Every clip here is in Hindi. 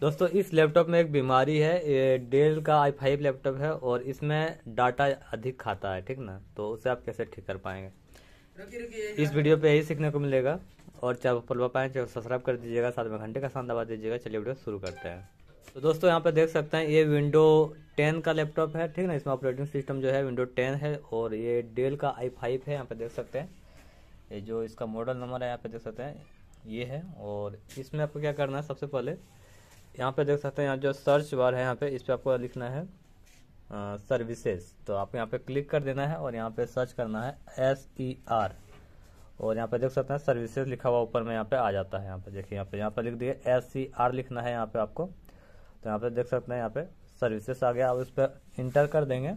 दोस्तों इस लैपटॉप में एक बीमारी है ये डेल का आई फाइव लैपटॉप है और इसमें डाटा अधिक खाता है ठीक ना तो उसे आप कैसे ठीक कर पाएंगे रुकी रुकी इस वीडियो पे यही सीखने को मिलेगा और चाहे पलवा पाएँ चाहे सब्सक्राइब कर दीजिएगा साथ में घंटे का शान दबा दीजिएगा चलिए वीडियो शुरू करते हैं तो दोस्तों यहाँ पर देख सकते हैं ये विंडो टेन का लैपटॉप है ठीक ना इसमें ऑपरेटिंग सिस्टम जो है विंडो टेन है और ये डेल का आई फाइव है यहाँ पर देख सकते हैं ये जो इसका मॉडल नंबर है यहाँ पर देख सकते हैं ये है और इसमें आपको क्या करना है सबसे पहले यहाँ पे देख सकते हैं यहाँ जो सर्च बार है यहाँ पे इस पर आपको लिखना है सर्विसेज तो आपको यहाँ पे क्लिक कर देना है और यहाँ पे सर्च करना है एस ई आर और यहाँ पे देख सकते हैं सर्विसेज लिखा हुआ ऊपर में यहाँ पे आ जाता है यहाँ पे देखिए यहाँ पे यहाँ पे लिख दिए एस सी आर लिखना है यहाँ पे आपको तो यहाँ पे देख सकते हैं यहाँ पे सर्विसेज आ गया आप उस पर इंटर कर देंगे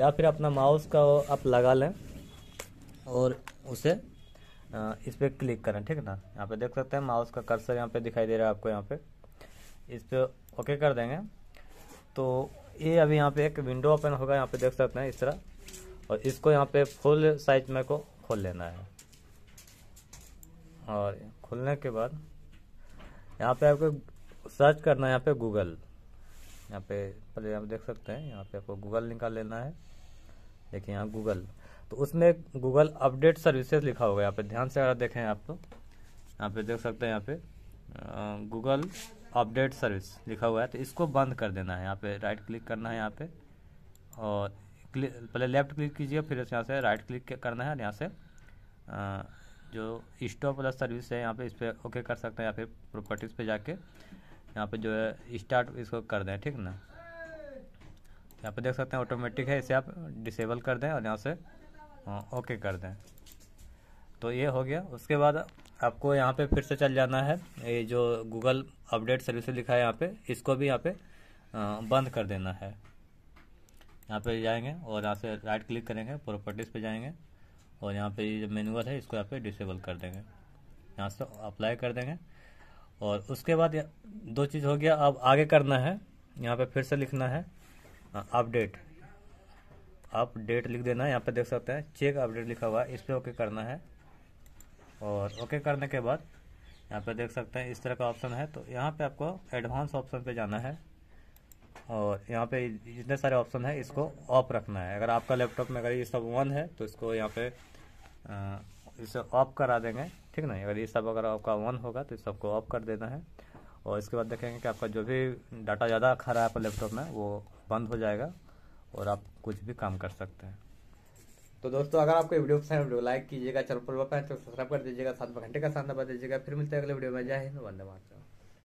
या फिर अपना माउस का आप लगा लें और उसे इस पर क्लिक करें ठीक है ना यहाँ पे देख सकते हैं माउस का कर्सर यहाँ पे दिखाई दे रहा है आपको यहाँ पे इस पर ओके कर देंगे तो ये अभी यहाँ पे एक विंडो ओपन होगा यहाँ पे देख सकते हैं इस तरह और इसको यहाँ पे फुल साइज में को खोल लेना है और खोलने के बाद यहाँ पे आपको सर्च करना है यहाँ पे गूगल यहाँ पे पहले आप देख सकते हैं यहाँ पे आपको गूगल निकाल लेना है देखिए यहाँ गूगल तो उसमें गूगल अपडेट सर्विसेज लिखा होगा यहाँ पे ध्यान से अगर देखें आप तो यहाँ पे देख सकते हैं यहाँ पे गूगल अपडेट सर्विस लिखा हुआ है तो इसको बंद कर देना है यहाँ पे राइट क्लिक करना है यहाँ पे और पहले लेफ्ट क्लिक कीजिए फिर यहाँ से राइट क्लिक करना है और यहाँ से जो स्टॉप वाला सर्विस है यहाँ पे इस पर ओके कर सकते हैं या फिर प्रॉपर्टीज़ पे जाके यहाँ पे जो है स्टार्ट इसको कर दें ठीक ना यहाँ पे देख सकते हैं ऑटोमेटिक है इसे आप डिसेबल कर दें और यहाँ से ओके कर दें तो ये हो गया उसके बाद आपको यहाँ पे फिर से चल जाना है ये जो गूगल अपडेट सर्विस लिखा है यहाँ पे इसको भी यहाँ पे बंद कर देना है यहाँ पे जाएंगे और यहाँ से राइट क्लिक करेंगे प्रॉपर्टीज़ पे जाएंगे और यहाँ पे जो मेनुअल है इसको यहाँ पे डिसेबल कर देंगे यहाँ से अप्लाई कर देंगे और उसके बाद दो चीज़ हो गया अब आगे करना है यहाँ पर फिर से लिखना है अपडेट अपडेट लिख देना है यहाँ पर देख सकते हैं चेक अपडेट लिखा हुआ है इस पर ओके करना है और ओके करने के बाद यहाँ पे देख सकते हैं इस तरह का ऑप्शन है तो यहाँ पे आपको एडवांस ऑप्शन पे जाना है और यहाँ पे जितने सारे ऑप्शन है इसको ऑफ रखना है अगर आपका लैपटॉप में अगर ये सब वन है तो इसको यहाँ पे इसे ऑफ करा देंगे ठीक ना अगर ये सब अगर आपका वन होगा तो इस सबको ऑफ कर देना है और इसके बाद देखेंगे कि आपका जो भी डाटा ज़्यादा खा रहा है आपका लैपटॉप में वो बंद हो जाएगा और आप कुछ भी काम कर सकते हैं तो दोस्तों अगर आपको वीडियो पसंद वीडियो लाइक कीजिएगा चैनल पर तो सब्सक्राइब कर दीजिएगा साथ में घंटे का साथ दबा दीजिएगा फिर मिलते हैं अगले वीडियो में जय हिंद वंदे मातरम